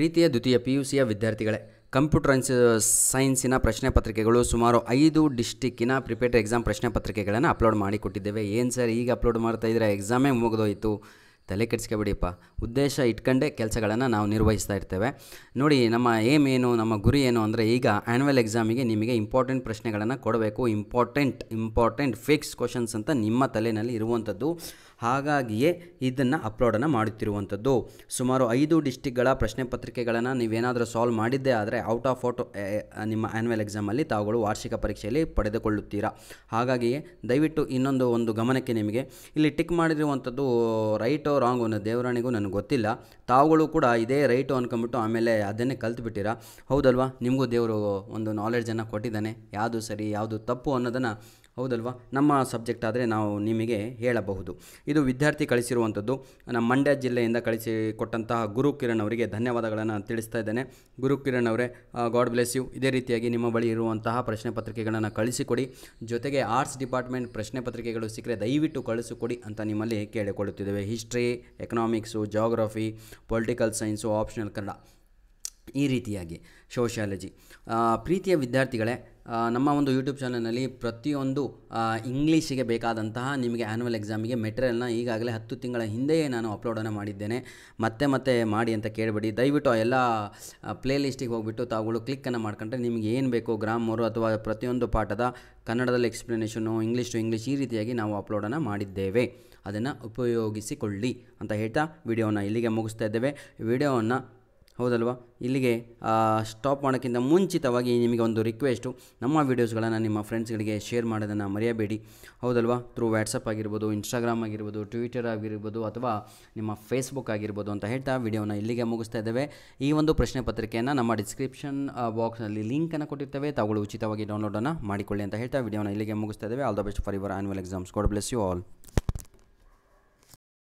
ಪ್ರೀತಿಯ ದ್ವಿತೀಯ P U ಸಿಯ ವಿದ್ಯಾರ್ಥಿಗಳೇ ಕಂಪ್ಯೂಟರ್ ಸೈನ್ಸಿನ ಪ್ರಶ್ನೆ ಪತ್ರಿಕೆಗಳು ಸುಮಾರು ಐದು ಡಿಸ್ಟಿಕ್ಕಿನ ಪ್ರಿಪೇಟರ್ ಎಕ್ಸಾಮ್ ಪ್ರಶ್ನೆ ಪತ್ರಿಕೆಗಳನ್ನು ಅಪ್ಲೋಡ್ ಮಾಡಿಕೊಟ್ಟಿದ್ದೇವೆ ಏನು ಸರ್ ಈಗ ಅಪ್ಲೋಡ್ ಮಾಡ್ತಾ ಇದ್ರೆ ಎಕ್ಸಾಮೇ ಮುಗಿದೋಯಿತು ತಲೆ ಕೆಡಿಸ್ಕೊಬೇಡಿಪ್ಪ ಉದ್ದೇಶ ಇಟ್ಕೊಂಡೇ ಕೆಲಸಗಳನ್ನು ನಾವು ನಿರ್ವಹಿಸ್ತಾ ಇರ್ತೇವೆ ನೋಡಿ ನಮ್ಮ ಏಮ್ ಏನು ನಮ್ಮ ಗುರಿ ಏನು ಅಂದರೆ ಈಗ ಆ್ಯನ್ಯುವಲ್ ಎಕ್ಸಾಮಿಗೆ ನಿಮಗೆ ಇಂಪಾರ್ಟೆಂಟ್ ಪ್ರಶ್ನೆಗಳನ್ನು ಕೊಡಬೇಕು ಇಂಪಾರ್ಟೆಂಟ್ ಇಂಪಾರ್ಟೆಂಟ್ ಫಿಕ್ಸ್ ಕ್ವಶನ್ಸ್ ಅಂತ ನಿಮ್ಮ ತಲೆಯಲ್ಲಿ ಇರುವಂಥದ್ದು ಹಾಗಾಗಿಯೇ ಇದನ್ನು ಅಪ್ಲೋಡನ್ನು ಮಾಡುತ್ತಿರುವಂಥದ್ದು ಸುಮಾರು ಐದು ಡಿಸ್ಟಿಕ್ಗಳ ಪ್ರಶ್ನೆ ಪತ್ರಿಕೆಗಳನ್ನು ನೀವೇನಾದರೂ ಸಾಲ್ವ್ ಮಾಡಿದ್ದೇ ಆದರೆ ಔಟ್ ಆಫ್ ಔಟ್ ನಿಮ್ಮ ಆ್ಯನ್ಯುವಲ್ ಎಕ್ಸಾಮಲ್ಲಿ ತಾವುಗಳು ವಾರ್ಷಿಕ ಪರೀಕ್ಷೆಯಲ್ಲಿ ಪಡೆದುಕೊಳ್ಳುತ್ತೀರಾ ಹಾಗಾಗಿಯೇ ದಯವಿಟ್ಟು ಇನ್ನೊಂದು ಒಂದು ಗಮನಕ್ಕೆ ನಿಮಗೆ ಇಲ್ಲಿ ಟಿಕ್ ಮಾಡಿರುವಂಥದ್ದು ರೈಟ್ ರಾಂಗು ಅನ್ನೋ ದೇವರಾಣಿಗೂ ನನಗೆ ಗೊತ್ತಿಲ್ಲ ತಾವುಗಳು ಕೂಡ ಇದೇ ರೈಟು ಅಂದ್ಕೊಂಬಿಟ್ಟು ಆಮೇಲೆ ಅದನ್ನೇ ಕಲ್ತ್ಬಿಟ್ಟಿರಾ ಹೌದಲ್ವಾ ನಿಮಗೂ ದೇವರು ಒಂದು ನಾಲೆಡ್ಜನ್ನು ಕೊಟ್ಟಿದ್ದಾನೆ ಯಾವುದು ಸರಿ ಯಾವುದು ತಪ್ಪು ಅನ್ನೋದನ್ನು ಹೌದಲ್ವಾ ನಮ್ಮ ಸಬ್ಜೆಕ್ಟ್ ಆದರೆ ನಾವು ನಿಮಗೆ ಹೇಳಬಹುದು ಇದು ವಿದ್ಯಾರ್ಥಿ ಕಳಿಸಿರುವಂಥದ್ದು ನಮ್ಮ ಮಂಡ್ಯ ಜಿಲ್ಲೆಯಿಂದ ಕಳಿಸಿ ಕೊಟ್ಟಂತಹ ಗುರು ಕಿರಣ್ ಅವರಿಗೆ ಧನ್ಯವಾದಗಳನ್ನು ತಿಳಿಸ್ತಾ ಇದ್ದೇನೆ ಗುರು ಕಿರಣ್ ಅವರೇ ಗಾಡ್ ಬ್ಲೆಸ್ ಯು ಇದೇ ರೀತಿಯಾಗಿ ನಿಮ್ಮ ಬಳಿ ಇರುವಂತಹ ಪ್ರಶ್ನೆ ಪತ್ರಿಕೆಗಳನ್ನು ಕಳಿಸಿಕೊಡಿ ಜೊತೆಗೆ ಆರ್ಟ್ಸ್ ಡಿಪಾರ್ಟ್ಮೆಂಟ್ ಪ್ರಶ್ನೆ ಪತ್ರಿಕೆಗಳು ಸಿಕ್ಕರೆ ದಯವಿಟ್ಟು ಕಳಿಸಿಕೊಡಿ ಅಂತ ನಿಮ್ಮಲ್ಲಿ ಕೇಳಿಕೊಳ್ಳುತ್ತಿದ್ದೇವೆ history economics geography political science optional Kannada ಈ ರೀತಿಯಾಗಿ ಸೋಷಿಯಾಲಜಿ ಪ್ರೀತಿಯ ವಿದ್ಯಾರ್ಥಿಗಳೇ ನಮ್ಮ ಒಂದು ಯೂಟ್ಯೂಬ್ ಚಾನಲ್ನಲ್ಲಿ ಪ್ರತಿಯೊಂದು ಇಂಗ್ಲೀಷಿಗೆ ಬೇಕಾದಂತಹ ನಿಮಗೆ ಆ್ಯನ್ಯುವಲ್ ಎಕ್ಸಾಮಿಗೆ ಮೆಟೀರಿಯಲ್ನ ಈಗಾಗಲೇ ಹತ್ತು ತಿಂಗಳ ಹಿಂದೆಯೇ ನಾನು ಅಪ್ಲೋಡನ್ನು ಮಾಡಿದ್ದೇನೆ ಮತ್ತೆ ಮತ್ತೆ ಮಾಡಿ ಅಂತ ಕೇಳಬೇಡಿ ದಯವಿಟ್ಟು ಎಲ್ಲ ಪ್ಲೇ ಲಿಸ್ಟಿಗೆ ಹೋಗ್ಬಿಟ್ಟು ತಾವುಗಳು ಕ್ಲಿಕ್ಕನ್ನು ಮಾಡ್ಕೊಂಡ್ರೆ ನಿಮಗೆ ಏನು ಬೇಕು ಗ್ರಾಮರು ಅಥವಾ ಪ್ರತಿಯೊಂದು ಪಾಠದ ಕನ್ನಡದಲ್ಲಿ ಎಕ್ಸ್ಪ್ಲನೇಷನು ಇಂಗ್ಲೀಷ್ ಟು ಇಂಗ್ಲೀಷ್ ಈ ರೀತಿಯಾಗಿ ನಾವು ಅಪ್ಲೋಡನ್ನು ಮಾಡಿದ್ದೇವೆ ಅದನ್ನು ಉಪಯೋಗಿಸಿಕೊಳ್ಳಿ ಅಂತ ಹೇಳ್ತಾ ವಿಡಿಯೋನ ಇಲ್ಲಿಗೆ ಮುಗಿಸ್ತಾ ಇದ್ದೇವೆ ವಿಡಿಯೋವನ್ನು ಹೌದಲ್ವಾ ಇಲ್ಲಿಗೆ ಸ್ಟಾಪ್ ಮಾಡೋಕ್ಕಿಂತ ಮುಂಚಿತವಾಗಿ ನಿಮಗೆ ಒಂದು ರಿಕ್ವೆಸ್ಟು ನಮ್ಮ ವೀಡಿಯೋಸ್ಗಳನ್ನು ನಿಮ್ಮ ಫ್ರೆಂಡ್ಸ್ಗಳಿಗೆ ಶೇರ್ ಮಾಡೋದನ್ನು ಮರೆಯಬೇಡಿ ಹೌದಲ್ವಾ ಥ್ರೂ ವ್ಯಾಟ್ಸಪ್ ಆಗಿರ್ಬೋದು ಇನ್ಸ್ಟಾಗ್ರಾಮ್ ಆಗಿರ್ಬೋದು ಟ್ವಿಟರ್ ಆಗಿರ್ಬೋದು ಅಥವಾ ನಿಮ್ಮ ಫೇಸ್ಬುಕ್ ಆಗಿರ್ಬೋದು ಅಂತ ಹೇಳ್ತಾ ವಿಡಿಯೋನ ಇಲ್ಲಿಗೆ ಮುಗಿಸ್ತಾ ಇದ್ದೇವೆ ಈ ಒಂದು ಪ್ರಶ್ನೆ ಪತ್ರಿಕೆಯನ್ನು ನಮ್ಮ ಡಿಸ್ಕ್ರಿಪ್ಷನ್ ಬಾಕ್ಸ್ನಲ್ಲಿ ಲಿಂಕನ್ನು ಕೊಟ್ಟಿರ್ತೇವೆ ತಗೊಳ್ಳಿ ಉಚಿತವಾಗಿ ಡೌನ್ಲೋಡನ್ನು ಮಾಡಿಕೊಳ್ಳಿ ಅಂತ ಹೇಳ್ತಾ ವಿಡಿಯೋನ ಇಲ್ಲಿಗೆ ಮುಗಿಸ್ತಾ ಇದ್ದೇವೆ all the best for your annual exams God bless you all